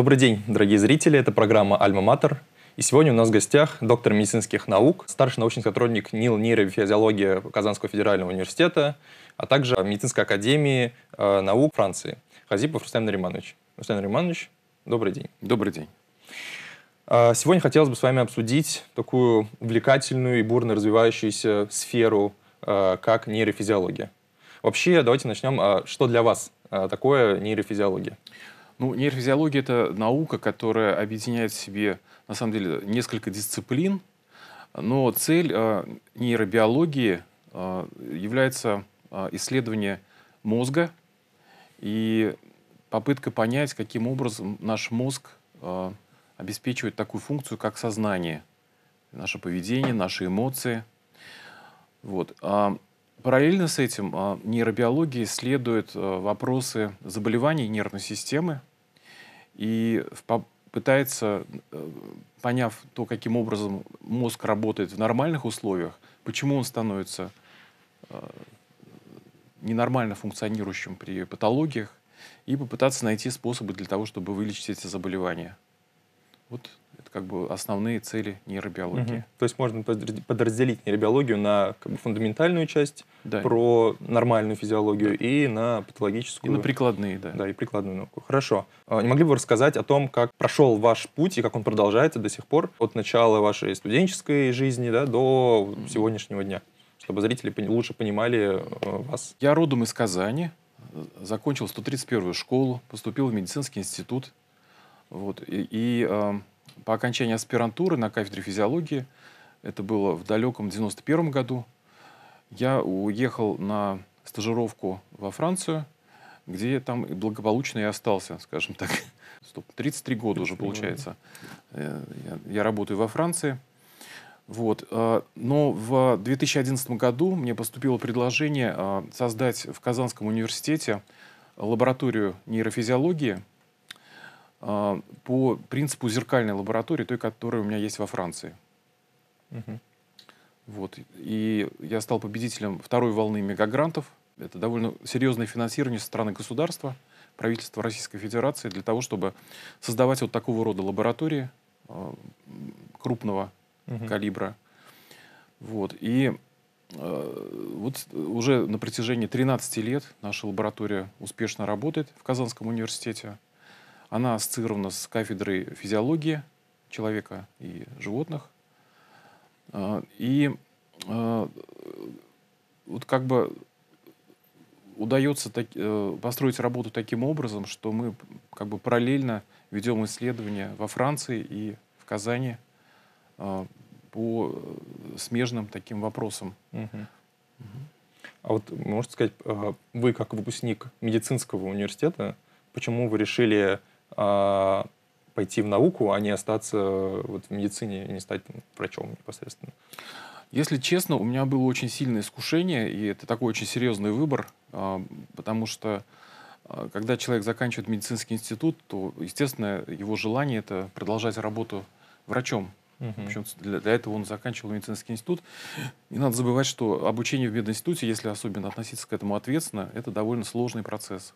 Добрый день, дорогие зрители. Это программа «Альма-Матер». И сегодня у нас в гостях доктор медицинских наук, старший научный сотрудник НИЛ нейрофизиология Казанского федерального университета, а также медицинской академии э, наук Франции. Хазипов Рустам Нариманович. Рустам Нариманович, добрый день. Добрый день. Э, сегодня хотелось бы с вами обсудить такую увлекательную и бурно развивающуюся сферу, э, как нейрофизиология. Вообще, давайте начнем. А, что для вас э, такое нейрофизиология? Ну, нейрофизиология – это наука, которая объединяет в себе, на самом деле, несколько дисциплин, но цель э, нейробиологии э, является э, исследование мозга и попытка понять, каким образом наш мозг э, обеспечивает такую функцию, как сознание, наше поведение, наши эмоции. Вот. А параллельно с этим э, нейробиология исследует э, вопросы заболеваний нервной системы, и пытается, э, поняв то, каким образом мозг работает в нормальных условиях, почему он становится э, ненормально функционирующим при патологиях, и попытаться найти способы для того, чтобы вылечить эти заболевания. Вот как бы основные цели нейробиологии. Угу. То есть можно подразделить нейробиологию на как бы, фундаментальную часть, да. про нормальную физиологию да. и на патологическую. И на прикладные, да. Да, и прикладную науку. Хорошо. А не могли бы вы рассказать о том, как прошел ваш путь и как он продолжается до сих пор от начала вашей студенческой жизни да, до сегодняшнего дня? чтобы зрители лучше понимали э, вас. Я родом из Казани, закончил 131-ю школу, поступил в медицинский институт. Вот, и, и эм, по окончании аспирантуры на кафедре физиологии, это было в далеком 91 году, я уехал на стажировку во Францию, где я там благополучно и остался, скажем так. Стоп, 33 года 33 уже получается. Э, я, я работаю во Франции. Вот. Э, но в 2011 году мне поступило предложение э, создать в Казанском университете лабораторию нейрофизиологии – а, по принципу зеркальной лаборатории, той, которая у меня есть во Франции. Угу. Вот. И я стал победителем второй волны мегагрантов. Это довольно серьезное финансирование со стороны государства, правительства Российской Федерации для того, чтобы создавать вот такого рода лаборатории а, крупного угу. калибра. Вот. И а, вот уже на протяжении 13 лет наша лаборатория успешно работает в Казанском университете. Она ассоциирована с кафедрой физиологии человека и животных. А, и а, вот как бы удается так, э, построить работу таким образом, что мы как бы параллельно ведем исследования во Франции и в Казани а, по э, смежным таким вопросам. А вот можете сказать, вы как выпускник медицинского университета, почему вы решили а, пойти в науку, а не остаться э, вот в медицине и не стать врачом непосредственно. Если честно, у меня было очень сильное искушение, и это такой очень серьезный выбор, а, потому что а, когда человек заканчивает медицинский институт, то, естественно, его желание это продолжать работу врачом. В общем, для, для этого он заканчивал медицинский институт. Не надо забывать, что обучение в мединституте, если особенно относиться к этому ответственно, это довольно сложный процесс.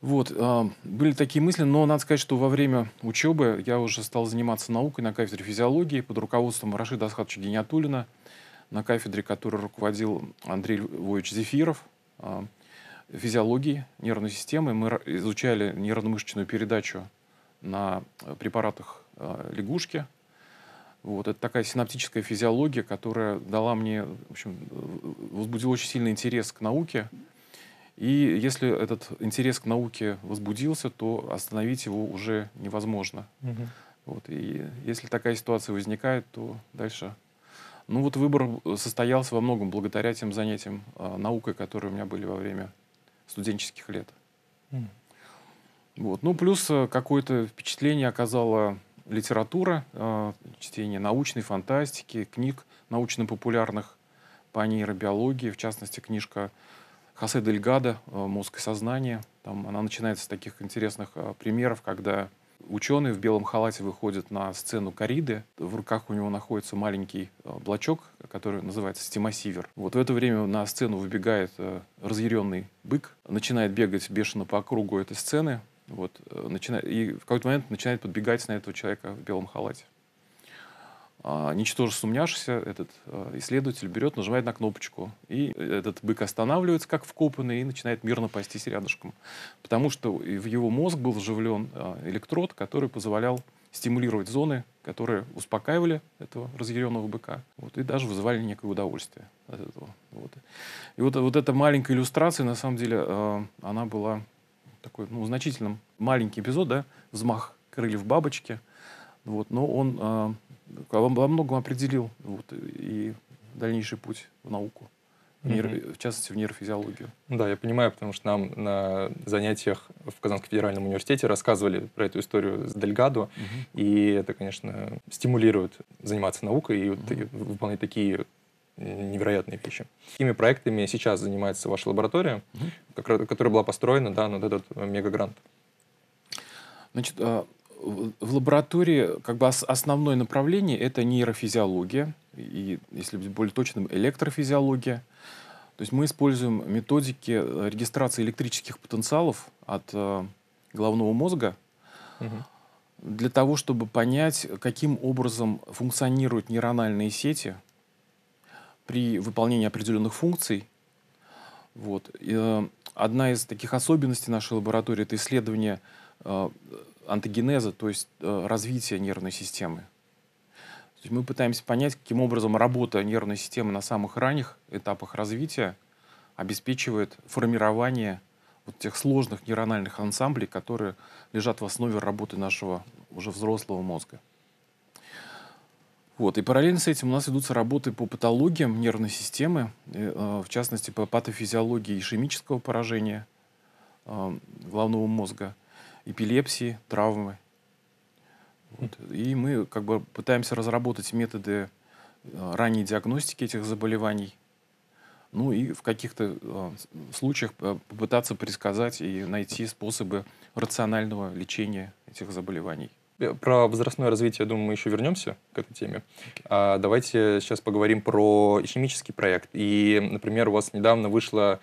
Вот, а, были такие мысли, но надо сказать, что во время учебы я уже стал заниматься наукой на кафедре физиологии под руководством Рашида Асхатовича Гениатулина, на кафедре, которую руководил Андрей Львович Зефиров, а, физиологии нервной системы. Мы изучали нервно-мышечную передачу на препаратах а, лягушки. Вот, это такая синаптическая физиология, которая дала мне, в общем, э, возбудила очень сильный интерес к науке. И если этот интерес к науке возбудился, то остановить его уже невозможно. Угу. Вот. И если такая ситуация возникает, то дальше... Ну вот выбор э, состоялся во многом благодаря тем занятиям э, наукой, которые у меня были во время студенческих лет. Mm. Вот. Ну плюс э, какое-то впечатление оказала литература, э, чтение научной фантастики, книг научно-популярных по нейробиологии, в частности книжка Хосе Дель Гадо э, «Мозг и сознание». Там она начинается с таких интересных э, примеров, когда ученый в белом халате выходит на сцену кориды. В руках у него находится маленький э, блочок, который называется стимосивер. Вот в это время на сцену выбегает разъяренный бык, начинает бегать бешено по кругу этой сцены, вот, начинает, и в какой-то момент начинает подбегать на этого человека в белом халате. А, ничтоже сумняшься, этот э, исследователь берет, нажимает на кнопочку, и э, этот бык останавливается, как вкопанный, и начинает мирно пастись рядышком. Потому что в его мозг был вживлен э, электрод, который позволял стимулировать зоны, которые успокаивали этого разъяренного быка, вот, и даже вызывали некое удовольствие от этого. Вот. И вот, вот эта маленькая иллюстрация, на самом деле, она была такой, ну, значительным, маленький эпизод, да, взмах крыльев бабочки, вот, но он во, во многом определил вот, и дальнейший путь в науку. В, mm-hmm. в частности, в нейрофизиологию. Да, я понимаю, потому что нам на занятиях в Казанском федеральном университете рассказывали про эту историю с Дельгадо, mm-hmm. и это, конечно, стимулирует заниматься наукой и mm-hmm. выполнять такие невероятные вещи. Какими проектами сейчас занимается ваша лаборатория, mm-hmm. которая была построена да, на вот этот мегагрант? Значит, а, в лаборатории как бы основное направление это нейрофизиология и, если быть более точным, электрофизиология. То есть мы используем методики э, регистрации электрических потенциалов от э, головного мозга угу. для того, чтобы понять, каким образом функционируют нейрональные сети при выполнении определенных функций. Вот. И, э, одна из таких особенностей нашей лаборатории это исследование э, антогенеза, то есть э, развития нервной системы. То есть мы пытаемся понять, каким образом работа нервной системы на самых ранних этапах развития обеспечивает формирование вот тех сложных нейрональных ансамблей, которые лежат в основе работы нашего уже взрослого мозга. Вот. И параллельно с этим у нас ведутся работы по патологиям нервной системы, э, э, в частности, по патофизиологии ишемического поражения головного мозга, эпилепсии, травмы. Вот. И мы как бы пытаемся разработать методы э, ранней диагностики этих заболеваний, ну и в каких-то э, случаях э, попытаться предсказать и найти способы рационального лечения этих заболеваний. Про возрастное развитие, я думаю, мы еще вернемся к этой теме. А, давайте сейчас поговорим про ишемический проект. И, например, у вас недавно вышла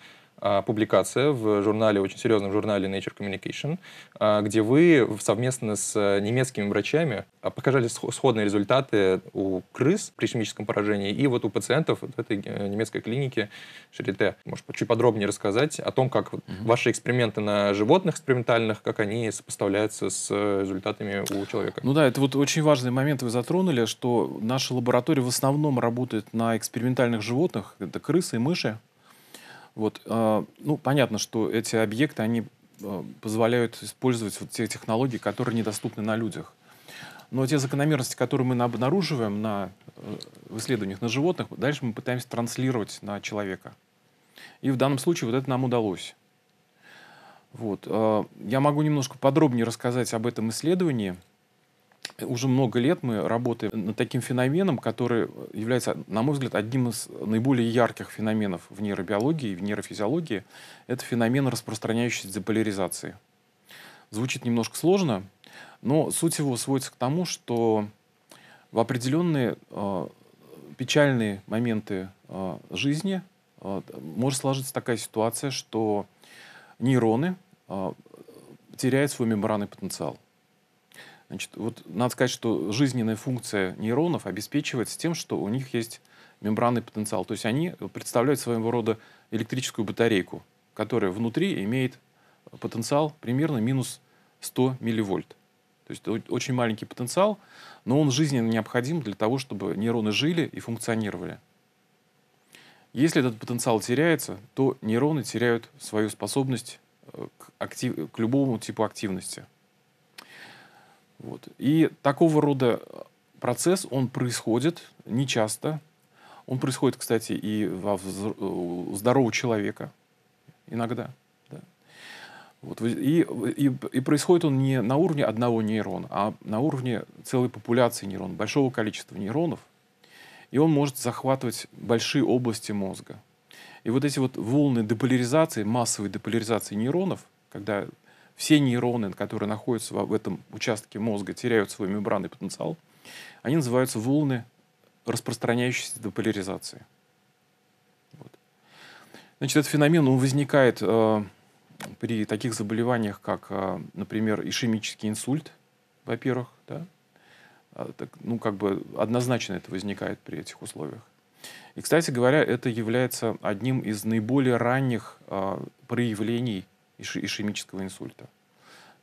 а, публикация в журнале, очень серьезном журнале Nature Communication, а, где вы совместно с э, немецкими врачами а, показали сходные результаты у крыс при химическом поражении и вот у пациентов в этой э, немецкой клиники Шарите. Может, чуть подробнее рассказать о том, как угу. ваши эксперименты на животных экспериментальных, как они сопоставляются с э, результатами у человека? Ну да, это вот очень важный момент вы затронули, что наша лаборатория в основном работает на экспериментальных животных, это крысы и мыши, вот, а, ну, понятно, что эти объекты, они а, позволяют использовать вот те технологии, которые недоступны на людях. Но те закономерности, которые мы обнаруживаем на, в э, исследованиях на животных, дальше мы пытаемся транслировать на человека. И в данном случае вот это нам удалось. Вот. А, я могу немножко подробнее рассказать об этом исследовании – уже много лет мы работаем над таким феноменом, который является, на мой взгляд, одним из наиболее ярких феноменов в нейробиологии и в нейрофизиологии. Это феномен распространяющейся деполяризации. Звучит немножко сложно, но суть его сводится к тому, что в определенные э, печальные моменты э, жизни э, может сложиться такая ситуация, что нейроны э, теряют свой мембранный потенциал. Значит, вот надо сказать, что жизненная функция нейронов обеспечивается тем, что у них есть мембранный потенциал. То есть они представляют своего рода электрическую батарейку, которая внутри имеет э, потенциал примерно минус 100 милливольт. То есть очень маленький потенциал, но он жизненно необходим для того, чтобы нейроны жили и функционировали. Если этот потенциал теряется, то нейроны теряют свою способность э, к, актив... к любому типу активности – вот. И такого рода э, процесс, он происходит нечасто. Он происходит, кстати, и во э, у здорового человека иногда. Да. Вот. И, и, и происходит он не на уровне одного нейрона, а на уровне целой популяции нейронов, большого количества нейронов. И он может захватывать большие области мозга. И вот эти вот волны деполяризации, массовой деполяризации нейронов, когда все нейроны, которые находятся в этом участке мозга, теряют свой мембранный потенциал. Они называются волны, распространяющиеся до поляризации. Вот. Значит, этот феномен он возникает э, при таких заболеваниях, как, э, например, ишемический инсульт, во-первых, да, а, так, ну, как бы однозначно это возникает при этих условиях. И, кстати говоря, это является одним из наиболее ранних э, проявлений ишемического инсульта.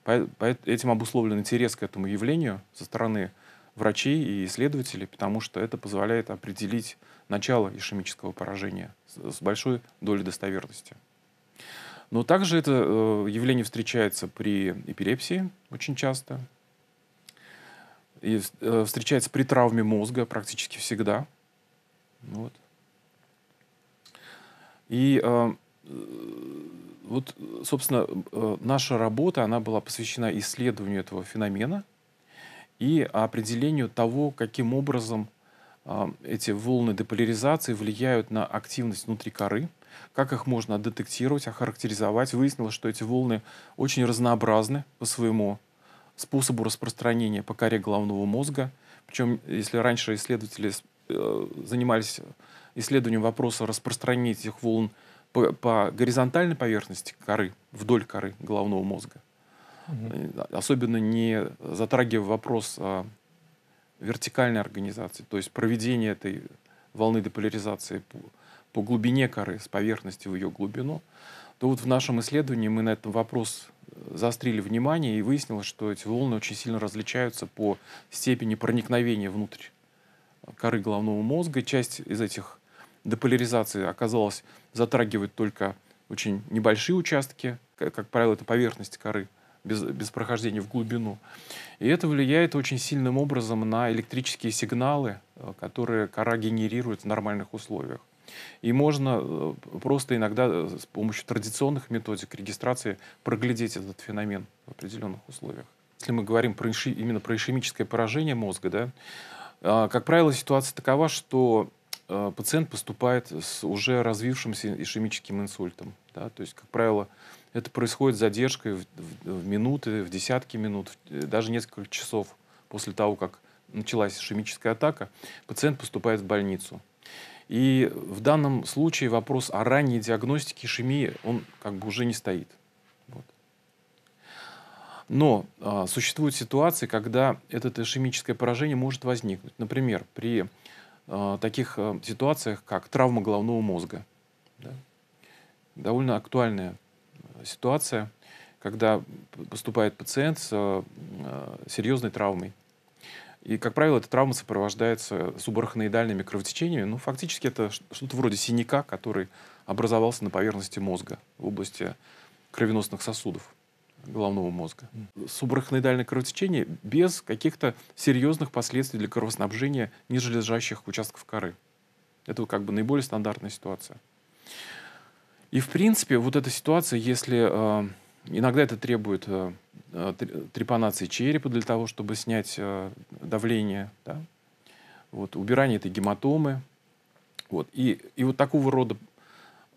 Этим обусловлен интерес к этому явлению со стороны врачей и исследователей, потому что это позволяет определить начало ишемического поражения с большой долей достоверности. Но также это э, явление встречается при эпилепсии очень часто, и э, встречается при травме мозга практически всегда. Вот. И э, вот, собственно, э, наша работа, она была посвящена исследованию этого феномена и определению того, каким образом э, эти волны деполяризации влияют на активность внутри коры, как их можно детектировать, охарактеризовать. Выяснилось, что эти волны очень разнообразны по своему способу распространения по коре головного мозга. Причем, если раньше исследователи э, занимались исследованием вопроса распространения этих волн по, по горизонтальной поверхности коры, вдоль коры головного мозга. Угу. Особенно не затрагивая вопрос о вертикальной организации, то есть проведения этой волны деполяризации по, по глубине коры, с поверхности в ее глубину, то вот в нашем исследовании мы на этот вопрос э, заострили внимание и выяснилось, что эти волны очень сильно различаются по степени проникновения внутрь э, коры головного мозга. Часть из этих деполяризации оказалось затрагивать только очень небольшие участки, как, правило, это поверхность коры, без, без прохождения в глубину. И это влияет очень сильным образом на электрические сигналы, э, которые кора генерирует в нормальных условиях. И можно э, просто иногда э, с помощью традиционных методик регистрации проглядеть этот феномен в определенных условиях. Если мы говорим про именно про ишемическое поражение мозга, да, а, как правило, ситуация такова, что Э, пациент поступает с уже развившимся ишемическим инсультом. Да? То есть, как правило, это происходит с задержкой в, в, в минуты, в десятки минут, в, э, даже несколько часов после того, как началась ишемическая атака, пациент поступает в больницу. И в данном случае вопрос о ранней диагностике ишемии, он как бы уже не стоит. Вот. Но а, существуют ситуации, когда это ишемическое поражение может возникнуть. Например, при Э, таких э, ситуациях, как травма головного мозга. Да? Довольно актуальная э, ситуация, когда поступает пациент с серьезной травмой. И, как правило, эта травма сопровождается субарахноидальными кровотечениями. Ну, фактически это что-то вроде синяка, который образовался на поверхности мозга в области кровеносных сосудов головного мозга. Субарахноидальное кровотечение без каких-то серьезных последствий для кровоснабжения нижележащих участков коры. Это как бы наиболее стандартная ситуация. И в принципе вот эта ситуация, если э, иногда это требует э, э трепанации черепа для того, чтобы снять э, давление, да? вот, убирание этой гематомы. Вот. И, и вот такого рода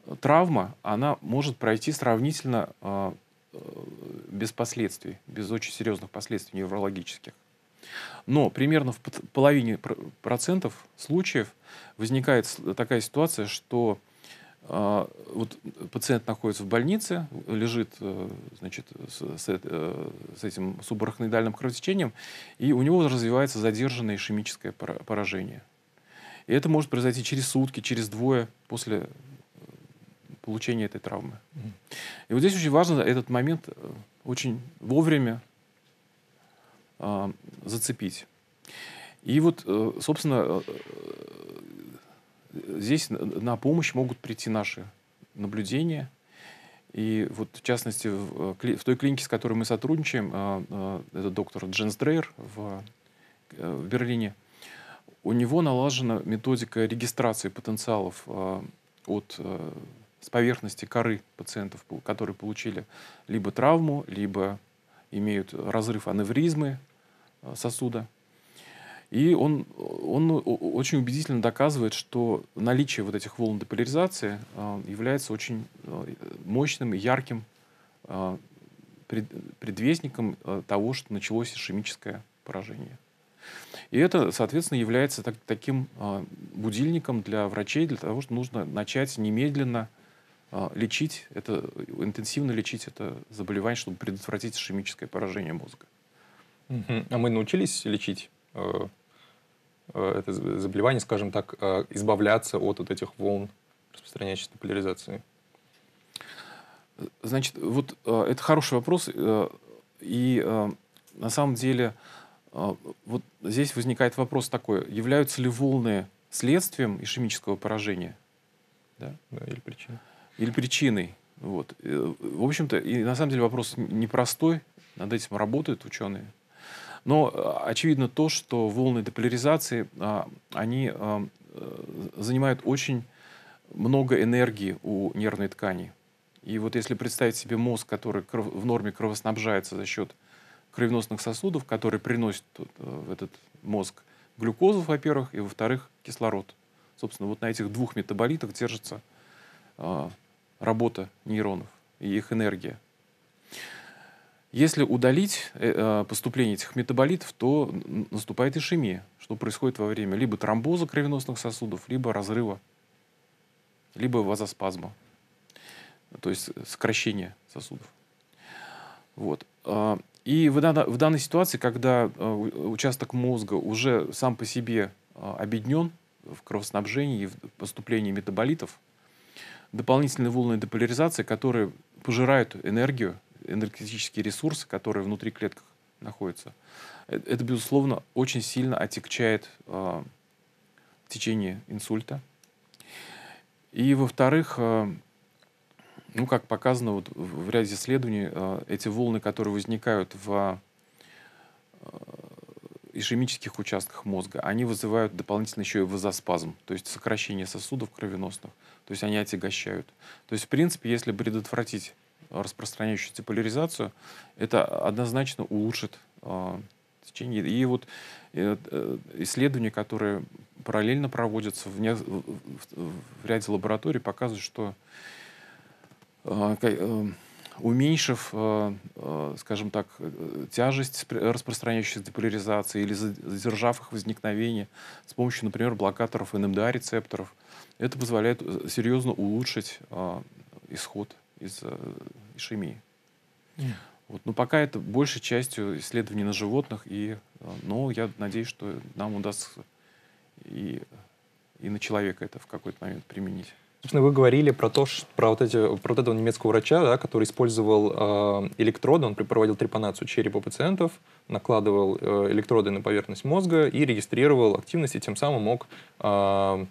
э, травма, она может пройти сравнительно э, Э, без последствий, без очень серьезных последствий неврологических. Но примерно в половине процентов случаев возникает такая ситуация, что э, вот пациент находится в больнице, лежит э, значит, с, с, э, с этим субарахноидальным кровотечением, и у него развивается задержанное ишемическое поражение. И это может произойти через сутки, через двое после получения этой травмы. И вот здесь очень важно этот момент э, очень вовремя э, зацепить. И вот, э, собственно, э, здесь на, на помощь могут прийти наши наблюдения. И вот, в частности, в, в той клинике, с которой мы сотрудничаем, э, э, это доктор Дженс Дрейер в, э, в Берлине, у него налажена методика регистрации потенциалов э, от э, с поверхности коры пациентов, которые получили либо травму, либо имеют разрыв аневризмы э, сосуда. И он, он э, очень убедительно доказывает, что наличие вот этих волн деполяризации э, является очень мощным и ярким предвестником того, что началось ишемическое поражение. И это, соответственно, является так, таким будильником для врачей, для того, что нужно начать немедленно а, лечить это, интенсивно лечить это заболевание, чтобы предотвратить ишемическое поражение мозга. А мы научились лечить э, э, это заболевание, скажем так, э, избавляться от вот этих волн распространяющейся поляризации? Значит, вот это хороший вопрос. и на самом деле вот здесь возникает вопрос такой, являются ли волны следствием ишемического поражения? Да, да или причиной? или причиной. Вот. Э, в общем-то, и на самом деле вопрос непростой, над этим работают ученые. Но э, очевидно то, что волны деполяризации, а, они э, занимают очень много энергии у нервной ткани. И вот если представить себе мозг, который в норме кровоснабжается за счет кровеносных сосудов, которые приносят в этот мозг глюкозу, во-первых, и во-вторых, кислород. Собственно, вот на этих двух метаболитах держится а, работа нейронов и их энергия. Если удалить э, э, поступление этих метаболитов, то наступает ишемия, что происходит во время либо тромбоза кровеносных сосудов, либо разрыва, либо вазоспазма, то есть э, сокращение сосудов. Вот. А, и в, данной ситуации, когда участок мозга уже сам по себе а, обеднен в кровоснабжении и в поступлении метаболитов – дополнительные волны деполяризации, которые пожирают энергию, энергетические ресурсы, которые внутри клетках находятся. Э, это, безусловно, очень сильно отягчает э, течение инсульта. И, во-вторых, э, ну, как показано вот в ряде исследований, э, эти волны, которые возникают в, ишемических участках мозга, они вызывают дополнительно еще и вазоспазм, то есть сокращение сосудов кровеносных, то есть они отягощают. То есть, в принципе, если предотвратить распространяющуюся поляризацию, это однозначно улучшит э, течение. И вот э, э, исследования, которые параллельно проводятся в, не, в, в, в ряде лабораторий, показывают, что а, э, уменьшив, э, э, скажем так, э, тяжесть распространяющейся деполяризации или задержав их возникновение с помощью, например, блокаторов НМДА-рецепторов. Это позволяет серьезно улучшить исход из ишемии. Вот. Но пока это большей частью исследований на животных, и, но я надеюсь, что нам удастся и, и на человека это в какой-то момент применить. Собственно, вы говорили про то, про вот, эти, про вот этого немецкого врача, да, который использовал э, электроды, он проводил трепанацию черепа пациентов, накладывал э, электроды на поверхность мозга и регистрировал активность, и тем самым мог э,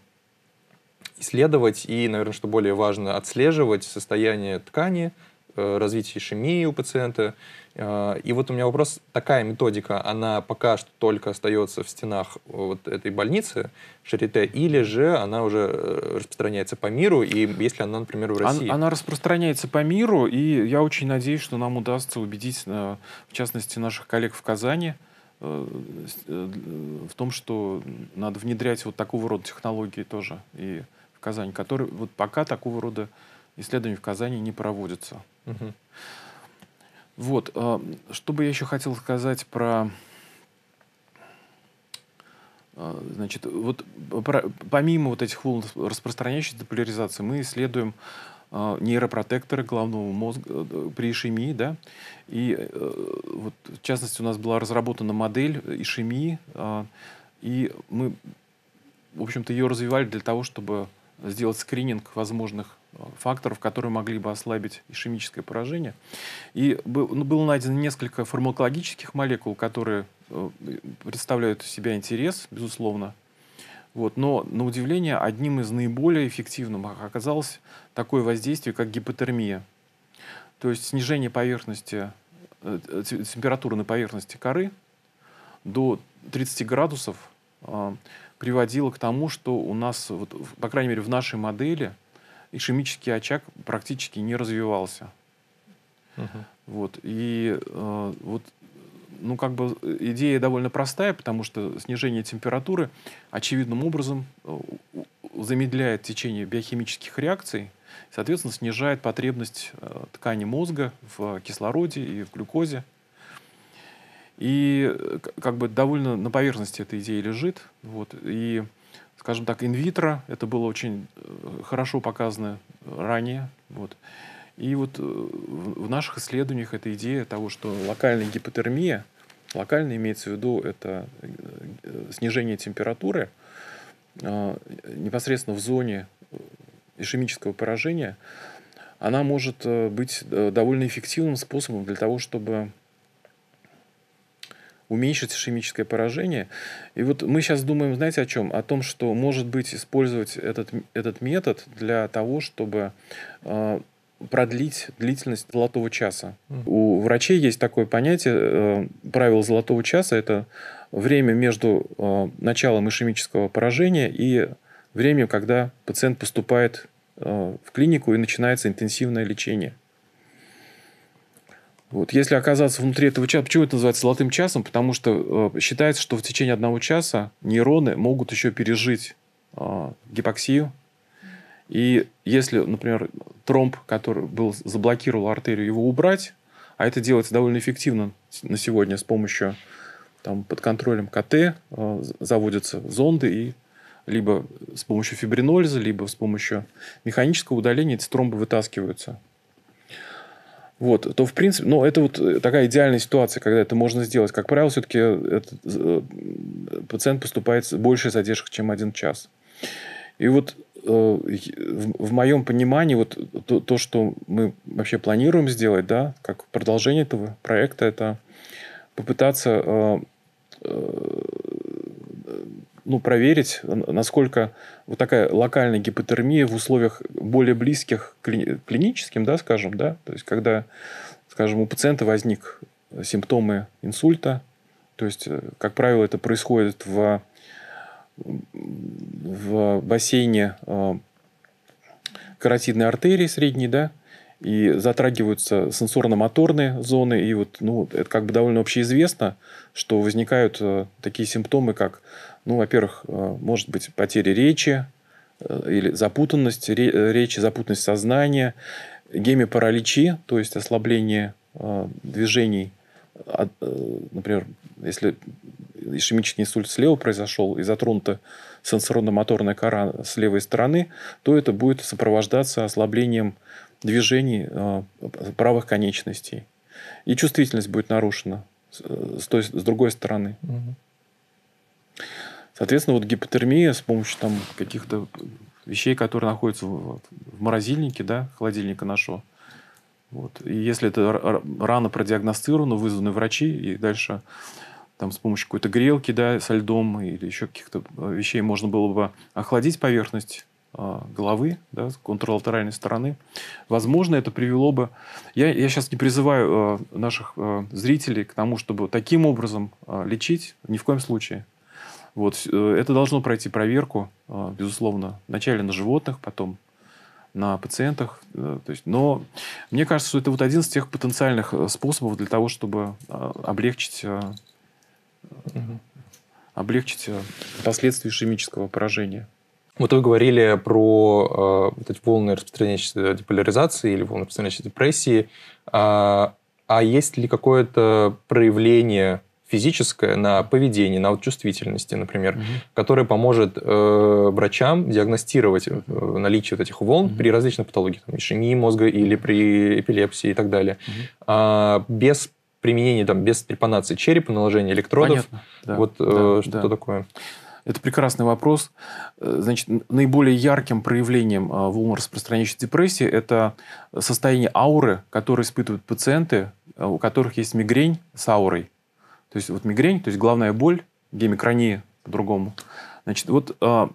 исследовать и, наверное, что более важно, отслеживать состояние ткани, Э, развить ишемии у пациента. Э, и вот у меня вопрос, такая методика, она пока что только остается в стенах э, вот этой больницы Шарите, или же она уже распространяется по миру, и если она, например, в России? Она, распространяется по миру, и я очень надеюсь, что нам удастся убедить, в частности, наших коллег в Казани, в том, что надо внедрять вот такого рода технологии тоже и в Казани которые вот пока такого рода исследования в Казани не проводятся. Угу. Вот, э, что бы я еще хотел сказать про... А, значит, вот помимо вот этих волн распространяющейся поляризации, мы исследуем э, нейропротекторы головного мозга э, при ишемии, да, и э, вот в частности у нас была разработана модель ишемии, и мы, в общем-то, ее развивали для того, чтобы сделать скрининг возможных факторов, которые могли бы ослабить ишемическое поражение. И было ну, найдено несколько фармакологических молекул, которые э, представляют из себя интерес, безусловно. Вот. Но, на удивление, одним из наиболее эффективных оказалось такое воздействие, как гипотермия. То есть снижение поверхности, э, температуры на поверхности коры до 30 градусов а, приводило к тому, что у нас, вот, по крайней мере, в нашей модели – ишемический очаг практически не развивался. Угу. Вот. И э, вот ну, как бы идея довольно простая, потому что снижение температуры очевидным образом э, замедляет течение биохимических реакций, соответственно, снижает потребность э, ткани мозга в кислороде и в глюкозе. И э, как бы довольно на поверхности эта идея лежит. Вот, и скажем так, инвитро. Это было очень э, хорошо показано ранее. Вот. И вот э, в наших исследованиях эта идея того, что локальная гипотермия, локально имеется в виду это э, снижение температуры непосредственно в зоне ишемического поражения, она может быть довольно эффективным способом для того, чтобы уменьшить ишемическое поражение. И вот мы сейчас думаем, знаете, о чем? О том, что, может быть, использовать этот, этот метод для того, чтобы э, продлить длительность золотого часа. У врачей есть такое понятие, э, правило золотого часа, это время между э, началом ишемического поражения и время, когда пациент поступает э, в клинику и начинается интенсивное лечение. Вот, если оказаться внутри этого часа, почему это называется золотым часом? Потому что э, считается, что в течение одного часа нейроны могут еще пережить э, гипоксию. И если, например, тромб, который был, заблокировал артерию, его убрать, а это делается довольно эффективно на сегодня с помощью там, под контролем КТ э, заводятся зонды и либо с помощью фибринолиза, либо с помощью механического удаления эти тромбы вытаскиваются вот, то в принципе, ну, это вот э, такая идеальная ситуация, когда это можно сделать. Как правило, все-таки э, этот, э, пациент поступает с большей задержкой, чем один час. И вот э, в, в моем понимании вот то, то, что мы вообще планируем сделать, да, как продолжение этого проекта, это попытаться э, э ну, проверить, насколько вот такая локальная гипотермия в условиях более близких к клиническим, да, скажем, да, то есть когда, скажем, у пациента возник симптомы инсульта, то есть, э, как правило, это происходит в, в бассейне э, каротидной артерии средней, да, и затрагиваются сенсорно-моторные зоны, и вот, ну, это как бы довольно общеизвестно, что возникают э, такие симптомы, как ну, во-первых, э, может быть, потеря речи э, или запутанность э, речи, запутанность сознания, гемипараличи, то есть ослабление движений. Например, если ишемический инсульт слева произошел и затронута сенсорно-моторная кора с левой стороны, то это будет сопровождаться ослаблением движений правых конечностей. И чувствительность будет нарушена с, той, с другой стороны. Угу. Соответственно, вот гипотермия с помощью там каких-то вещей, которые находятся в, в морозильнике, да, холодильника нашего. Вот. И если это рано продиагностировано, вызваны врачи, и дальше там с помощью какой-то грелки, да, со льдом или еще каких-то э, вещей можно было бы охладить поверхность э, головы, да, с контрлатеральной стороны. Возможно, это привело бы... Я, я сейчас не призываю э, наших э, зрителей к тому, чтобы таким образом э, лечить, ни в коем случае. Вот. Э, это должно пройти проверку, э, безусловно, вначале на животных, потом на пациентах. Э, то есть, но мне кажется, что это вот один из тех потенциальных способов для того, чтобы облегчить, облегчить последствия ишемического поражения. Вот вы говорили про э, вот эти волны распространения деполяризации или волны распространения депрессии. А, а есть ли какое-то проявление физическое, на поведение, на вот чувствительности, например, угу. которое поможет э, врачам диагностировать э, наличие вот этих волн угу. при различных патологиях, там, ишемии мозга или при эпилепсии и так далее. Угу. А, без применения, там, без трепанации черепа, наложения электродов. Понятно. вот э, да, э, что да. такое. Это прекрасный вопрос. Э, значит, наиболее ярким проявлением а, волн распространяющей депрессии это состояние ауры, которое испытывают пациенты, э, у которых есть мигрень с аурой. То есть вот мигрень, то есть главная боль, гемикрония по-другому. Значит, вот а,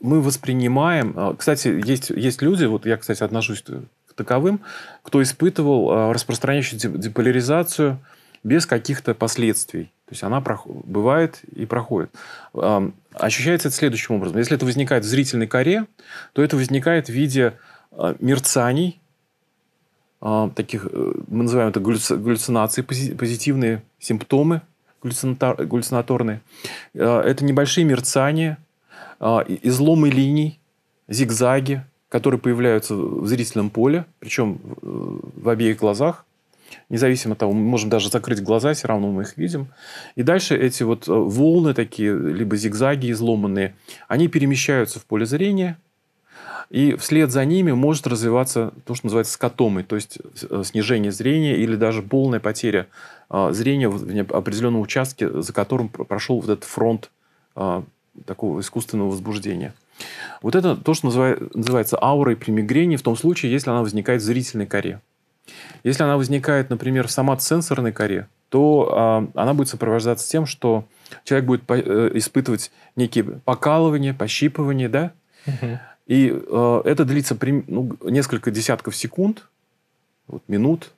мы воспринимаем... А, кстати, есть, есть люди, вот я, кстати, отношусь к таковым, кто испытывал а, распространяющую деполяризацию без каких-то последствий. То есть она бывает и проходит. А, ощущается это следующим образом. Если это возникает в зрительной коре, то это возникает в виде а, мерцаний, а, таких, э, мы называем это галлюцинации, позитивные симптомы галлюцинаторные. Э, это небольшие мерцания, а, изломы линий, зигзаги, которые появляются в зрительном поле, причем э, в обеих глазах. Независимо от того, мы можем даже закрыть глаза, все равно мы их видим. И дальше эти вот волны такие, либо зигзаги изломанные, они перемещаются в поле зрения – и вслед за ними может развиваться то, что называется скотомой, то есть э, снижение зрения или даже полная потеря а, зрения в определенном участке, за которым прошел вот этот фронт а, такого искусственного возбуждения. Вот это то, что называется аурой при мигрении в том случае, если она возникает в зрительной коре. Если она возникает, например, в сенсорной коре, то э, она будет сопровождаться тем, что человек будет по- э, испытывать некие покалывания, пощипывания, да? Угу. И э, это длится ну, несколько десятков секунд, вот, минут.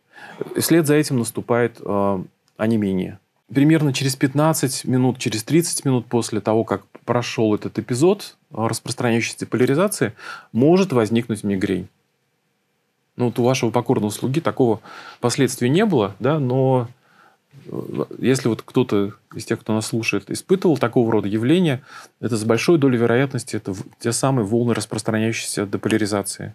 И вслед за этим наступает э, онемение. Примерно через 15 минут, через 30 минут после того, как прошел этот эпизод э, распространяющейся поляризации, может возникнуть мигрень. Ну, вот у вашего покорного слуги такого последствия не было, да, но если вот кто-то из тех, кто нас слушает, испытывал такого рода явление, это с большой долей вероятности это те самые волны, распространяющиеся деполяризации.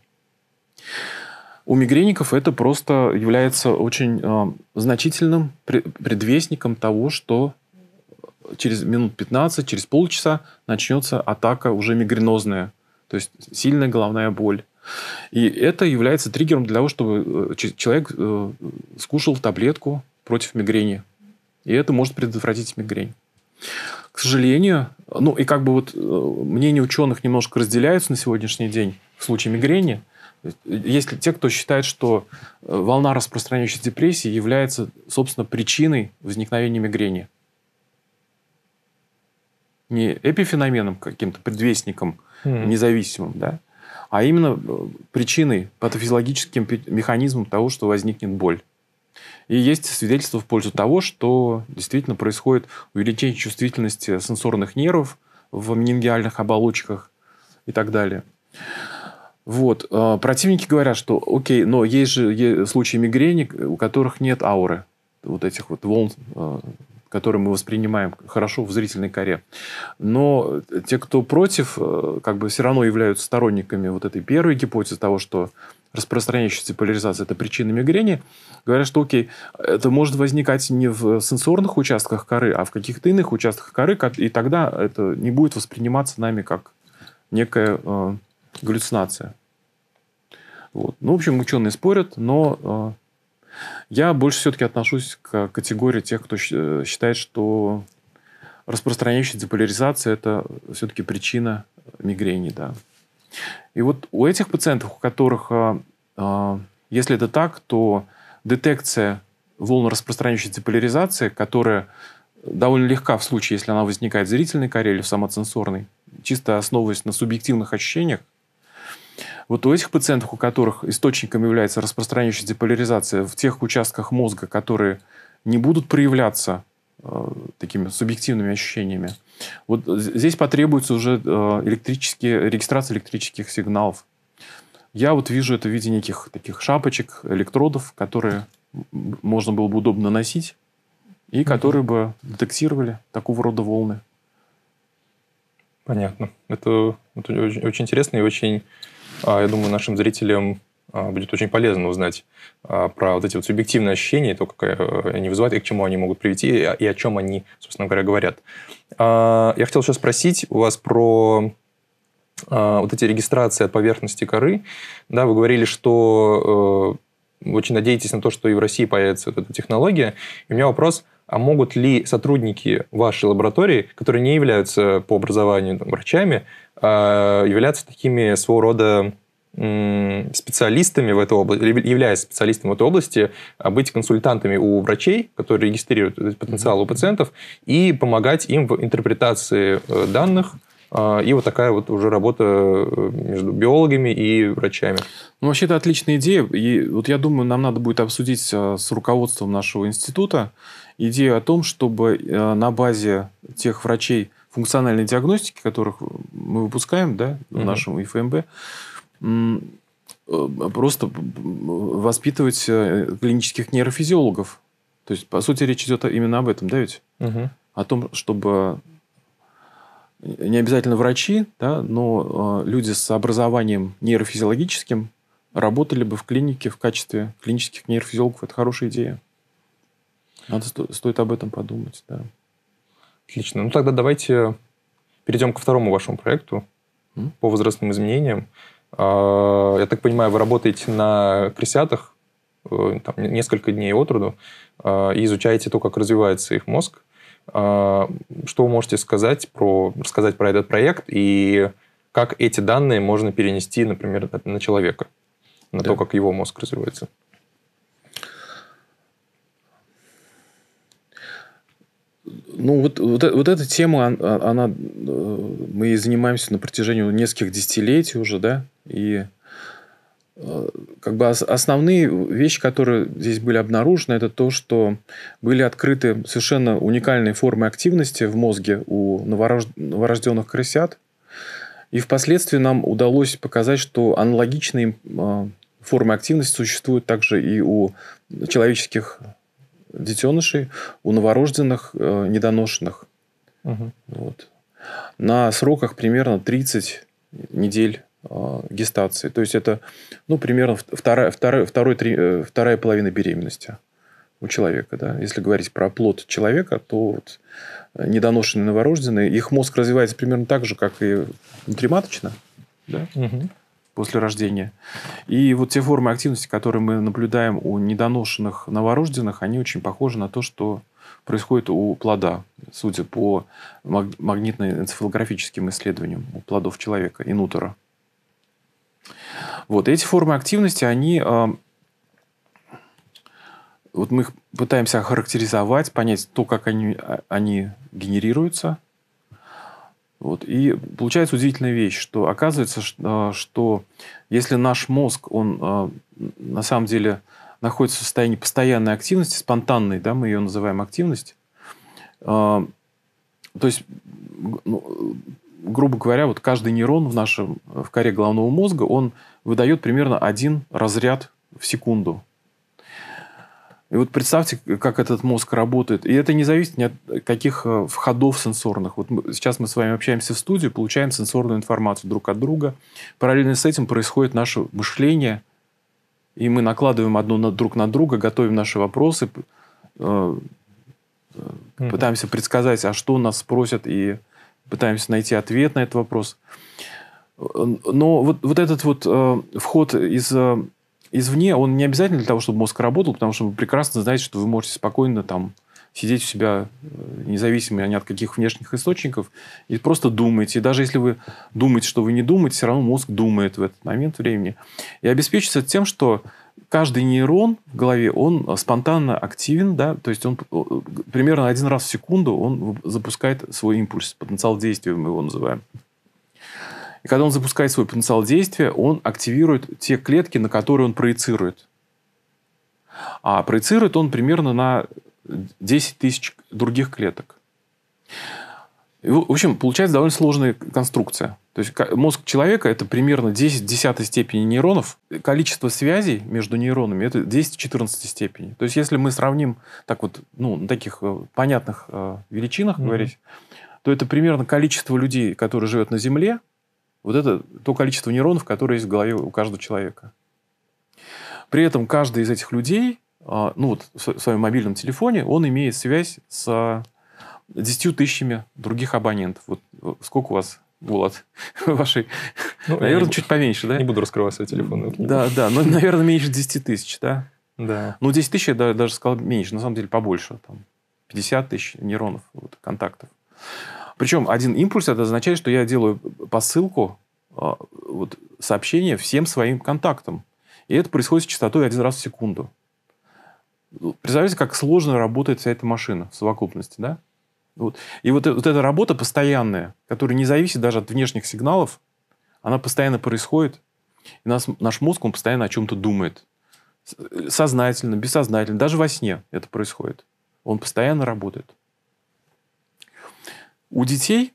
У мигреников это просто является очень э, значительным предвестником того, что через минут 15, через полчаса начнется атака уже мигренозная, то есть сильная головная боль. И это является триггером для того, чтобы э, человек э, скушал таблетку, против мигрени. И это может предотвратить мигрень. К сожалению, ну и как бы вот э, мнения ученых немножко разделяются на сегодняшний день в случае мигрени. Есть те, кто считает, что э, волна распространяющейся депрессии является, собственно, причиной возникновения мигрени. Не эпифеноменом каким-то, предвестником, mm. независимым, да, а именно э, причиной, патофизиологическим механизмом того, что возникнет боль. И есть свидетельства в пользу того, что действительно происходит увеличение чувствительности сенсорных нервов в менингиальных оболочках и так далее. Вот. Э, противники говорят, что окей, но есть же случаи мигрени, у которых нет ауры, вот этих вот волн, э, которые мы воспринимаем хорошо в зрительной коре. Но те, кто против, э, как бы все равно являются сторонниками вот этой первой гипотезы того, что распространяющаяся поляризация – это причина мигрени, говорят, что, окей, это может возникать не в сенсорных участках коры, а в каких-то иных участках коры, и тогда это не будет восприниматься нами как некая э, галлюцинация. Вот. Ну, в общем, ученые спорят, но э, я больше все-таки отношусь к категории тех, кто э, считает, что распространяющаяся деполяризация – это все-таки причина мигрени, да. И вот у этих пациентов, у которых, а, а, если это так, то детекция волн распространяющейся поляризации, которая довольно легка в случае, если она возникает в зрительной коре или в самоценсорной, чисто основываясь на субъективных ощущениях, вот у этих пациентов, у которых источником является распространяющаяся поляризация в тех участках мозга, которые не будут проявляться Э, такими субъективными ощущениями. Вот здесь потребуется уже э, электрические, регистрация электрических сигналов. Я вот вижу это в виде неких таких шапочек, электродов, которые можно было бы удобно носить и которые бы детектировали такого рода волны. Понятно. Это, это очень, очень интересно и очень, а, я думаю, нашим зрителям а, будет очень полезно узнать а, про вот эти вот субъективные ощущения, то, как э, они вызывают, и к чему они могут привести, и о чем они, собственно говоря, говорят. А, я хотел сейчас спросить у вас про вот эти регистрации от поверхности коры. Да, вы говорили, что э, очень надеетесь на то, что и в России появится вот эта технология. И у меня вопрос, а могут ли сотрудники вашей лаборатории, которые не являются по образованию там, врачами, являться такими своего рода специалистами в этой области, являясь специалистом в этой области, а быть консультантами у врачей, которые регистрируют потенциал у пациентов, и помогать им в интерпретации э, данных. А, и вот такая вот уже работа э, между биологами и врачами. Ну, вообще, это отличная идея. И вот я думаю, нам надо будет обсудить э, с руководством нашего института идею о том, чтобы на базе тех врачей функциональной диагностики, которых мы выпускаем да, в нашем ИФМБ, Э, просто воспитывать э, клинических нейрофизиологов. То есть, по сути, речь идет именно об этом, да ведь? Угу. О том, чтобы не обязательно врачи, да, но э, люди с образованием нейрофизиологическим работали бы в клинике в качестве клинических нейрофизиологов. Это хорошая идея. Надо, стоит об этом подумать, да. Отлично. Ну, тогда давайте перейдем ко второму вашему проекту по возрастным изменениям. А, я так понимаю, вы работаете на крысятах э, там, несколько дней от роду а, и изучаете то, как развивается их мозг. А, что вы можете сказать про, рассказать про этот проект и как эти данные можно перенести, например, на человека, на да. то, как его мозг развивается? Ну, вот, вот, э, вот эта тема, а, она, э, мы ей занимаемся на протяжении нескольких десятилетий уже, да, и э, как бы основные вещи, которые здесь были обнаружены, это то, что были открыты совершенно уникальные формы активности в мозге у новорожденных крысят. И впоследствии нам удалось показать, что аналогичные формы активности существуют также и у человеческих детенышей у новорожденных э, недоношенных. Угу. Вот. На сроках примерно 30 недель э, гестации. То есть это ну, примерно вторая, вторая, второй, три, э, вторая половина беременности у человека. Да? Если говорить про плод человека, то вот э, недоношенные новорожденные, их мозг развивается примерно так же, как и внутриматочно. Да? Угу после рождения. И вот те формы активности, которые мы наблюдаем у недоношенных новорожденных, они очень похожи на то, что происходит у плода, судя по магнитно-энцефалографическим исследованиям у плодов человека, инутера. Вот эти формы активности, они... Эм, вот мы их пытаемся охарактеризовать, понять то, как они, а, они генерируются – вот. И получается удивительная вещь, что оказывается, а, что если наш мозг, он а, на самом деле находится в состоянии постоянной активности, спонтанной, да, мы ее называем активность, а, то есть, ну, грубо говоря, вот каждый нейрон в нашем, в коре головного мозга, он выдает примерно один разряд в секунду. И вот представьте, как этот мозг работает. И это не зависит ни от каких э, входов сенсорных. Вот мы, сейчас мы с вами общаемся в студии, получаем сенсорную информацию друг от друга. Параллельно с этим происходит наше мышление, и мы накладываем одно на, друг на друга, готовим наши вопросы, э, э, пытаемся предсказать, а что нас спросят, и пытаемся найти ответ на этот вопрос. Э, но вот, вот этот вот э, вход из э, извне он не обязательно для того, чтобы мозг работал, потому что вы прекрасно знаете, что вы можете спокойно там сидеть у себя э, независимо ни от каких внешних источников и просто думаете. И даже если вы думаете, что вы не думаете, все равно мозг думает в этот момент времени. И обеспечится тем, что каждый нейрон в голове, он спонтанно активен, да, то есть он примерно один раз в секунду он запускает свой импульс, потенциал действия мы его называем. И когда он запускает свой потенциал действия, он активирует те клетки, на которые он проецирует. А проецирует он примерно на 10 тысяч других клеток. И, в общем, получается довольно сложная конструкция. То есть мозг человека это примерно 10 десятой степени нейронов. Количество связей между нейронами это 10 14 степени. То есть если мы сравним так вот, ну, на таких э, понятных э, величинах mm-hmm. говорить, то это примерно количество людей, которые живет на Земле, вот это то количество нейронов, которые есть в голове у каждого человека. При этом каждый из этих людей, а, ну вот в своем мобильном телефоне, он имеет связь с 10 тысячами других абонентов. Вот э, сколько у вас Булат вашей? Ну, наверное, чуть буду, поменьше, да? Не буду раскрывать свой телефон. Да, да, ну, наверное, меньше 10 тысяч, да? Да. Ну, 10 тысяч я даже сказал меньше, на самом деле побольше, там 50 тысяч нейронов, вот, контактов. Причем один импульс это означает, что я делаю посылку, а, вот, сообщение всем своим контактам. И это происходит с частотой один раз в секунду. Ну, представляете, как сложно работает вся эта машина в совокупности, да? Вот. И вот, э, вот эта работа постоянная, которая не зависит даже от внешних сигналов, она постоянно происходит. И нас, наш мозг, он постоянно о чем-то думает. Э, сознательно, бессознательно, даже во сне это происходит. Он постоянно работает. У детей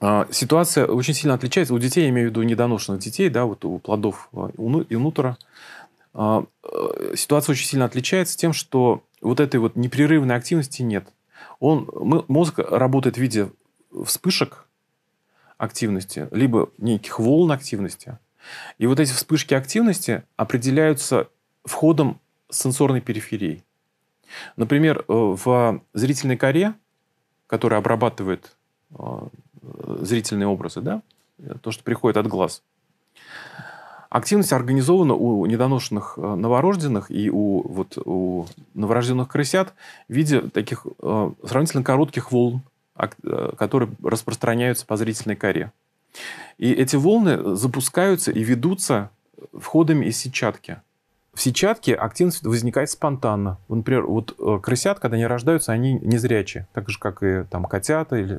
а, ситуация очень сильно отличается. У детей, я имею в виду недоношенных детей, да, вот у плодов а, ну, и нутра, а, э, ситуация очень сильно отличается тем, что вот этой вот непрерывной активности нет. Он, мозг работает в виде вспышек активности, либо неких волн активности. И вот эти вспышки активности определяются входом сенсорной периферии. Например, э, в зрительной коре который обрабатывает а, зрительные образы, да, то, что приходит от глаз. Активность организована у недоношенных а, новорожденных и у, вот, у новорожденных крысят в виде таких э, сравнительно коротких волн, которые распространяются по зрительной коре. И эти волны запускаются и ведутся входами из сетчатки. В сетчатке активность возникает спонтанно. например, вот э, крысят, когда они рождаются, они незрячие, так же, как и там котята или,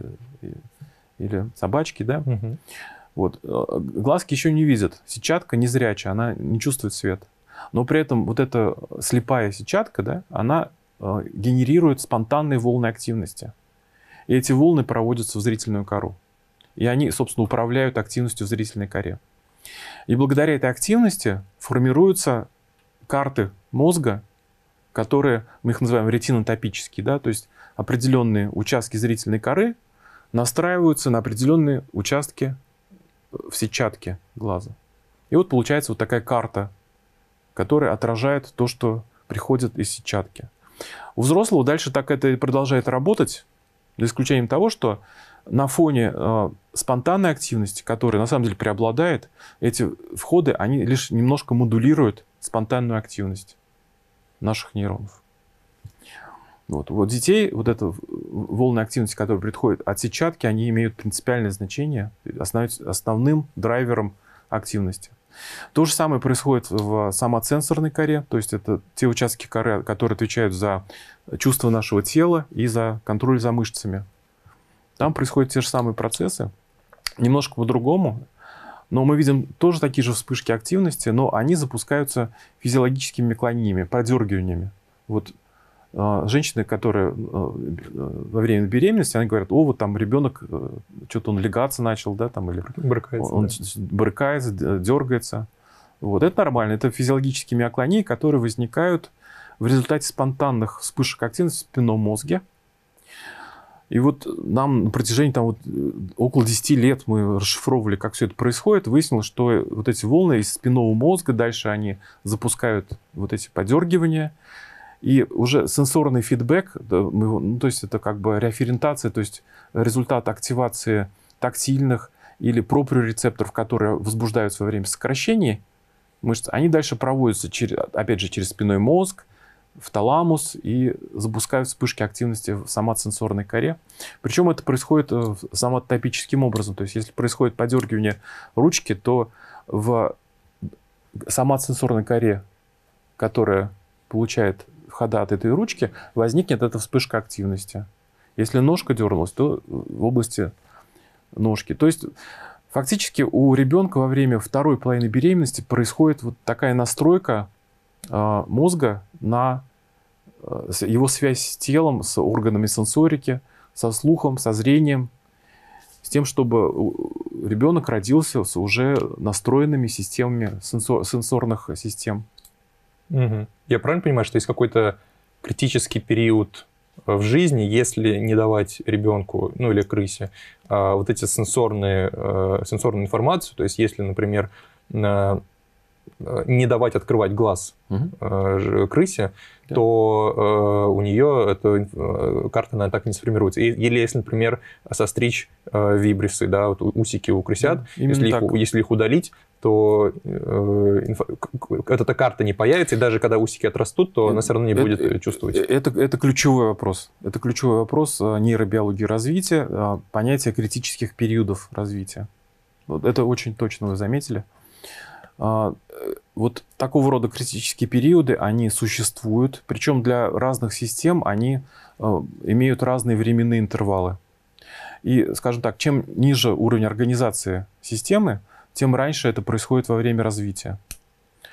или собачки, да? Угу. Вот. Э, глазки еще не видят. Сетчатка незрячая, она не чувствует свет. Но при этом вот эта слепая сетчатка, да, она э, генерирует спонтанные волны активности. И эти волны проводятся в зрительную кору. И они, собственно, управляют активностью в зрительной коре. И благодаря этой активности формируются карты мозга, которые мы их называем ретинотопические, да, то есть определенные участки зрительной коры настраиваются на определенные участки э, в сетчатке глаза. И вот получается вот такая карта, которая отражает то, что приходит из сетчатки. У взрослого дальше так это и продолжает работать, за исключением того, что на фоне э, спонтанной активности, которая на самом деле преобладает, эти входы, они лишь немножко модулируют спонтанную активность наших нейронов. Вот. вот детей вот эта волна активности, которая приходит от сетчатки, они имеют принципиальное значение, становятся основным драйвером активности. То же самое происходит в самоценсорной коре, то есть это те участки коры, которые отвечают за чувство нашего тела и за контроль за мышцами. Там происходят те же самые процессы, немножко по-другому, но мы видим тоже такие же вспышки активности, но они запускаются физиологическими клонениями, продергиваниями. Вот э, женщины, которые э, э, во время беременности, они говорят, о, вот там ребенок, что-то он легаться начал, да, там, или... Брыкается, Он да. брыкается, дергается. Вот, это нормально, это физиологические миоклонии, которые возникают в результате спонтанных вспышек активности в спинном мозге, и вот нам на протяжении там, вот, э, около 10 лет мы расшифровывали, как все это происходит. Выяснилось, что э, вот эти волны из спинного мозга, дальше они запускают вот эти подергивания. И уже сенсорный фидбэк, ну, то есть это как бы реоферентация, то есть результат активации тактильных или проприорецепторов, которые возбуждаются во время сокращений мышц, они дальше проводятся, через, опять же, через спиной мозг, в таламус и запускают вспышки активности в соматосенсорной коре. Причем это происходит э, самотопическим образом. То есть если происходит подергивание ручки, то в соматосенсорной коре, которая получает входа от этой ручки, возникнет эта вспышка активности. Если ножка дернулась, то э, в области ножки. То есть фактически у ребенка во время второй половины беременности происходит вот такая настройка а, мозга на э, его связь с телом, с органами сенсорики, со слухом, со зрением, с тем, чтобы ребенок родился с уже настроенными системами сенсор, сенсорных систем. Угу. Я правильно понимаю, что есть какой-то критический период э, в жизни, если не давать ребенку, ну или крысе, а, вот эти сенсорные, э, сенсорную информацию, то есть если, например, не давать открывать глаз угу. крысе, да. то э, у нее эта э, карта, наверное, так и не сформируется. И, или если, например, состричь э, вибрисы, да, вот усики у крысят, да, если, их, если их удалить, то э, инфа, эта карта не появится, и даже когда усики отрастут, то это, она все равно не это, будет это, э, чувствовать. Э, это, это ключевой вопрос. Это ключевой вопрос нейробиологии развития, понятие критических периодов развития. Вот это очень точно вы заметили. А, э, вот такого рода критические периоды, они существуют, причем для разных систем они э, имеют разные временные интервалы. И, скажем так, чем ниже уровень организации системы, тем раньше это происходит во время развития.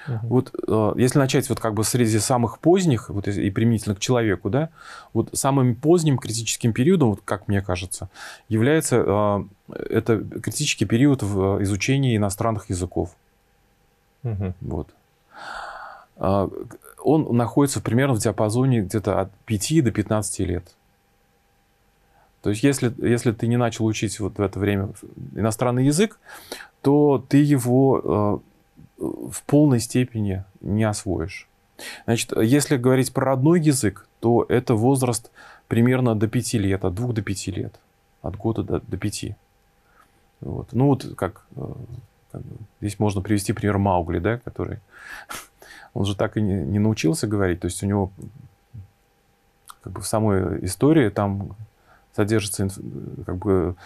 Угу. Вот э, если начать вот как бы среди самых поздних, вот и, применительно к человеку, да, вот самым поздним критическим периодом, вот как мне кажется, является это критический период в изучении иностранных языков. Угу. Вот. А, он находится примерно в диапазоне где-то от 5 до 15 лет. То есть, если, если ты не начал учить вот в это время иностранный язык, то ты его а, в полной степени не освоишь. Значит, если говорить про родной язык, то это возраст примерно до 5 лет, от 2 до 5 лет, от года до, до 5. Вот. Ну вот как э, как бы. Здесь можно привести пример Маугли, да, который... Он же так и не, не научился говорить. То есть у него как бы в самой истории там содержится... Как бы,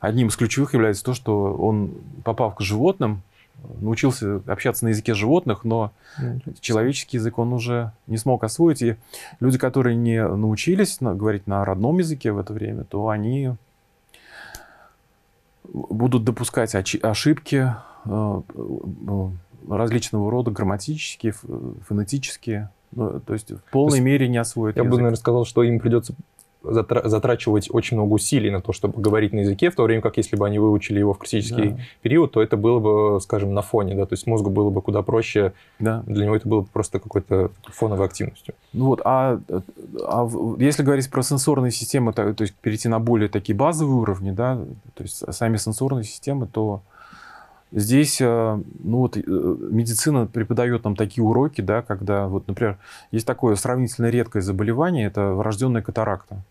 одним из ключевых является то, что он, попав к животным, научился общаться на языке животных, но mm-hmm. человеческий язык он уже не смог освоить. И люди, которые не научились говорить на родном языке в это время, то они будут допускать ошибки, Э, э, э, различного рода грамматические, фонетические, ну, то есть в полной есть мере не освоят Я язык. бы, наверное, сказал, что им придется затра- затрачивать очень много усилий на то, чтобы говорить на языке, в то время как если бы они выучили его в классический да. период, то это было бы, скажем, на фоне, да, то есть мозгу было бы куда проще, да. для него это было бы просто какой-то фоновой активностью. Ну вот, а, а если говорить про сенсорные системы, то, то есть перейти на более такие базовые уровни, да, то есть сами сенсорные системы, то Здесь, э, ну вот, э, медицина преподает нам такие уроки, да, когда, вот, например, есть такое сравнительно редкое заболевание, это врожденная катаракта.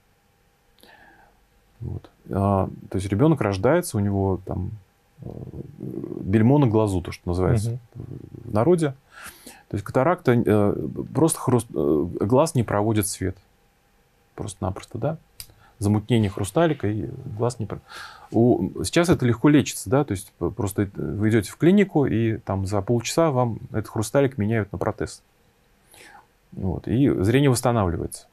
Вот. А, то есть ребенок рождается, у него там э, бельмо на глазу, то, что называется угу. в народе. То есть катаракта, просто хруст, глаз не проводит свет. Просто-напросто, да? замутнение хрусталика, и глаз не... У... Сейчас это легко лечится, да, то есть просто вы идете в клинику, и там за полчаса вам этот хрусталик меняют на протез. Вот, и зрение восстанавливается.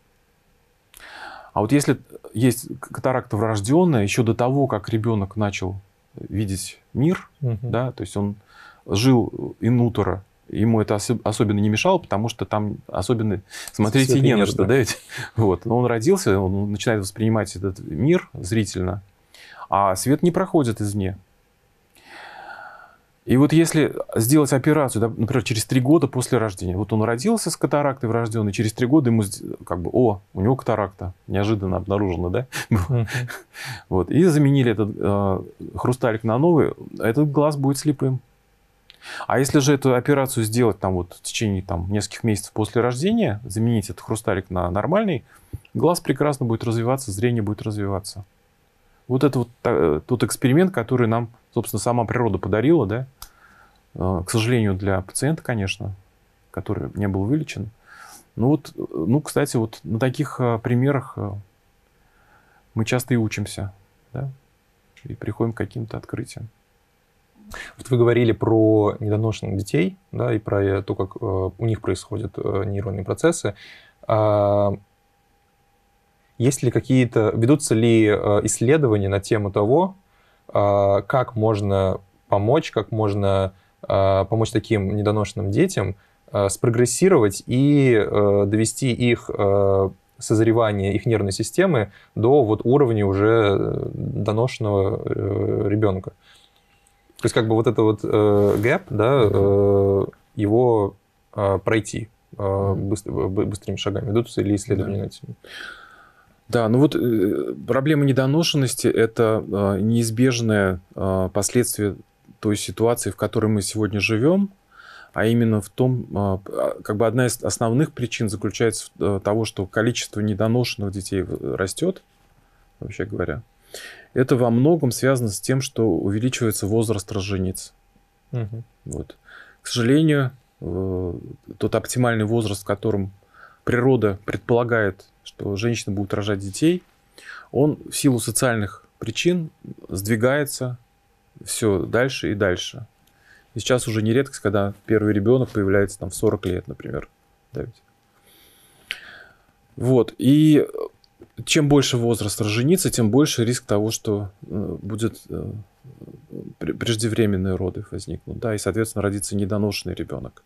А вот если есть катаракта врожденная, еще до того, как ребенок начал видеть мир, угу. да, то есть он жил инутора ему это особенно не мешало, потому что там особенно смотрите, и не на что, да, ведь? Вот. Но он родился, он начинает воспринимать этот мир зрительно, а свет не проходит извне. И вот если сделать операцию, например, через три года после рождения, вот он родился с катарактой врожденной, через три года ему как бы, о, у него катаракта, неожиданно обнаружено, да? Вот. И заменили этот э, хрусталик на новый, этот глаз будет слепым. А если же эту операцию сделать там вот в течение там нескольких месяцев после рождения, заменить этот хрусталик на нормальный, глаз прекрасно будет развиваться, зрение будет развиваться. Вот это вот та, э, тот эксперимент, который нам, собственно, сама природа подарила, да, э, к сожалению, для пациента, конечно, который не был вылечен. Ну вот, э, ну, кстати, вот на таких примерах мы часто и учимся, да, и приходим к каким-то открытиям. Вот вы говорили про недоношенных детей, да, и про то, как э, у них происходят э, нейронные процессы. А, есть ли какие-то, ведутся ли э, исследования на тему того, а, как можно помочь, как можно а, помочь таким недоношенным детям спрогрессировать и довести их созревание их нервной системы до вот уровня уже доношенного ребенка. То есть как бы вот это вот э, гэп, да, э, его э, пройти э, быстрыми шагами. Ведутся или исследования да. этим? Да, ну вот э, проблема недоношенности – это э, неизбежное э, последствие той ситуации, в которой мы сегодня живем, а именно в том, э, а, как бы одна из основных причин заключается в э, того, что количество недоношенных детей э, растет, вообще говоря. Это во многом связано с тем, что увеличивается возраст рожениц. Угу. Вот. К сожалению, э, тот оптимальный возраст, в котором природа предполагает, что женщины будут рожать детей, он в силу социальных причин сдвигается все дальше и дальше. И сейчас уже не редкость, когда первый ребенок появляется там в 40 лет, например. Да ведь? Вот. И чем больше возраст роженицы, тем больше риск того, что э, будет э, преждевременные роды возникнут, да, и, соответственно, родится недоношенный ребенок.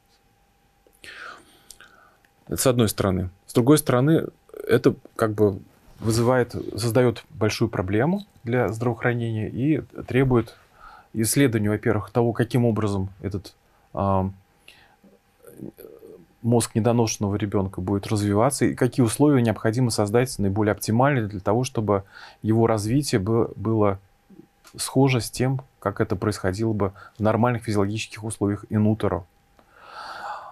Это с одной стороны. С другой стороны, это как бы вызывает, создает большую проблему для здравоохранения и требует исследования, во-первых, того, каким образом этот э, мозг недоношенного ребенка будет развиваться и какие условия необходимо создать наиболее оптимальные для того, чтобы его развитие было схоже с тем, как это происходило бы в нормальных физиологических условиях инутера.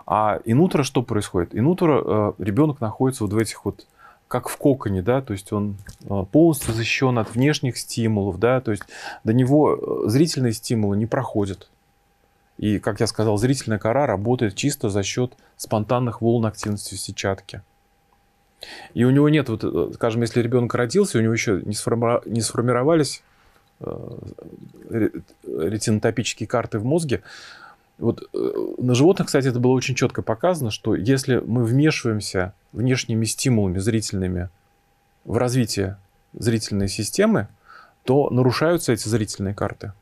А инутера что происходит? Инутера э, ребенок находится вот в этих вот как в коконе, да, то есть он э, полностью защищен от внешних стимулов, да, то есть до него э, зрительные стимулы не проходят. И, как я сказал, зрительная кора работает чисто за счет спонтанных волн активности сетчатки. И у него нет, вот, э, скажем, если ребенок родился, у него еще не, сформи... не сформировались э, ретинотопические карты в мозге. Вот э, на животных, кстати, это было очень четко показано, что если мы вмешиваемся внешними стимулами зрительными в развитие зрительной системы, то нарушаются эти зрительные карты.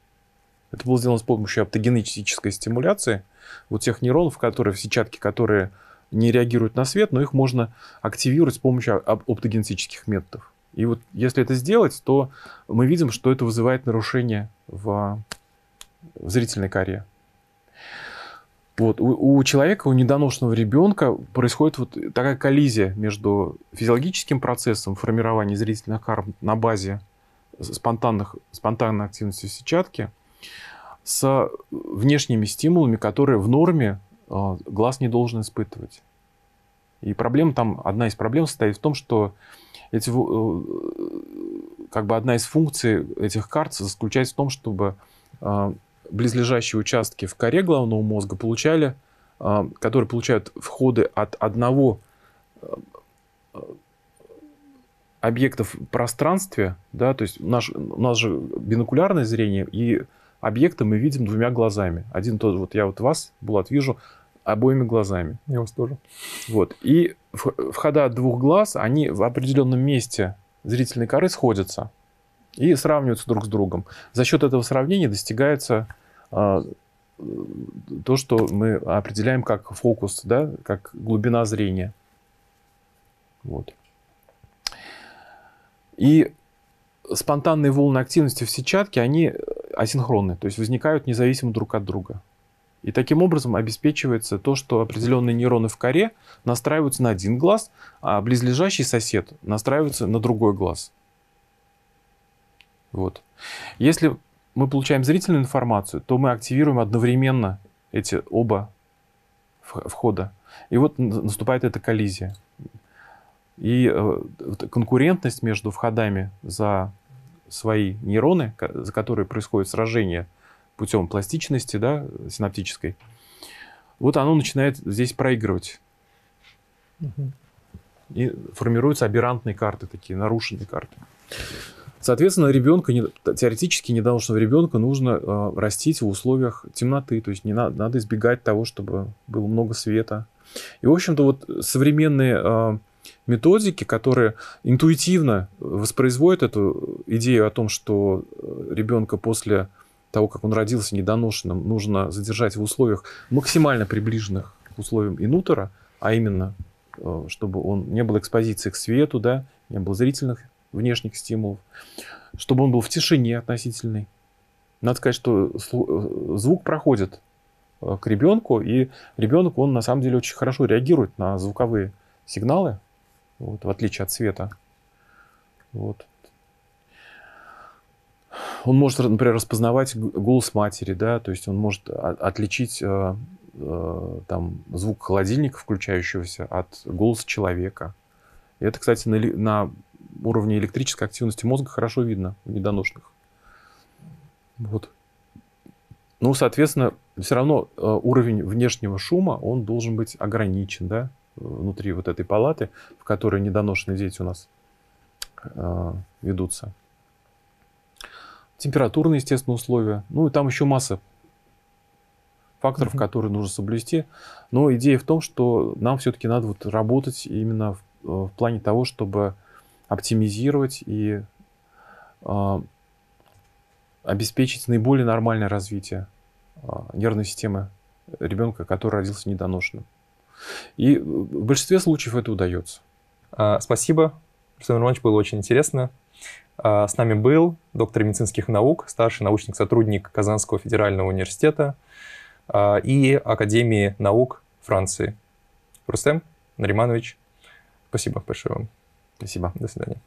Это было сделано с помощью оптогенетической стимуляции вот тех нейронов, которые в сетчатке, которые не реагируют на свет, но их можно активировать с помощью оптогенетических методов. И вот если это сделать, то мы видим, что это вызывает нарушение в, в зрительной коре. Вот. У, у человека, у недоношенного ребенка происходит вот такая коллизия между физиологическим процессом формирования зрительных кар на базе спонтанных, спонтанной активности сетчатки – с э, внешними стимулами, которые в норме э, глаз не должен испытывать. И проблема там, одна из проблем состоит в том, что эти, э, как бы одна из функций этих карт заключается в том, чтобы близлежащие участки в коре головного мозга получали, которые получают входы от одного объектов в пространстве, да, то есть наш, у нас же бинокулярное зрение и объекты мы видим двумя глазами. Один тот, вот я вот вас, Булат, вижу обоими глазами. Я вас тоже. Вот. И входа двух глаз, они в определенном месте зрительной коры сходятся и сравниваются друг с другом. За счет этого сравнения достигается э, то, что мы определяем как фокус, да, как глубина зрения. Вот. И спонтанные волны активности в сетчатке, они асинхронны, то есть возникают независимо друг от друга. И таким образом обеспечивается то, что определенные нейроны в коре настраиваются на один глаз, а близлежащий сосед настраивается на другой глаз. Вот. Если мы получаем зрительную информацию, то мы активируем одновременно эти оба входа. И вот наступает эта коллизия. И э, конкурентность между входами за свои нейроны, за которые происходит сражение путем пластичности да, синаптической, вот оно начинает здесь проигрывать. И формируются аберрантные карты такие, нарушенные карты. Соответственно, ребенка не, теоретически недолжного ребенка нужно э, растить в условиях темноты, то есть не надо, надо избегать того, чтобы было много света. И в общем-то вот современные э, методики, которые интуитивно воспроизводят эту идею о том, что э, ребенка после того, как он родился недоношенным, нужно задержать в условиях максимально приближенных к условиям инутера, а именно, э, чтобы он не был экспозиции к свету, да, не было зрительных внешних стимулов, чтобы он был в тишине относительной. Надо сказать, что э, звук проходит к ребенку, и ребенок, он на самом деле очень хорошо реагирует на звуковые сигналы, вот, в отличие от света. Вот. Он может, например, распознавать голос матери, да, то есть он может отличить э, э, там, звук холодильника, включающегося, от голоса человека. И это, кстати, на, на уровне электрической активности мозга хорошо видно у недоношенных. Вот. Ну, соответственно, все равно э, уровень внешнего шума, он должен быть ограничен, да, внутри вот этой палаты, в которой недоношенные дети у нас э, ведутся. Температурные, естественно, условия. Ну и там еще масса факторов, mm-hmm. которые нужно соблюсти. Но идея в том, что нам все-таки надо вот работать именно в, э, в плане того, чтобы оптимизировать и э, обеспечить наиболее нормальное развитие э, нервной системы ребенка, который родился недоношенным. И в большинстве случаев это удается. А, спасибо, Арсен Романович, было очень интересно. А, с нами был доктор медицинских наук, старший научный сотрудник Казанского федерального университета а, и Академии наук Франции. Рустем Нариманович, спасибо большое вам. Спасибо. До свидания.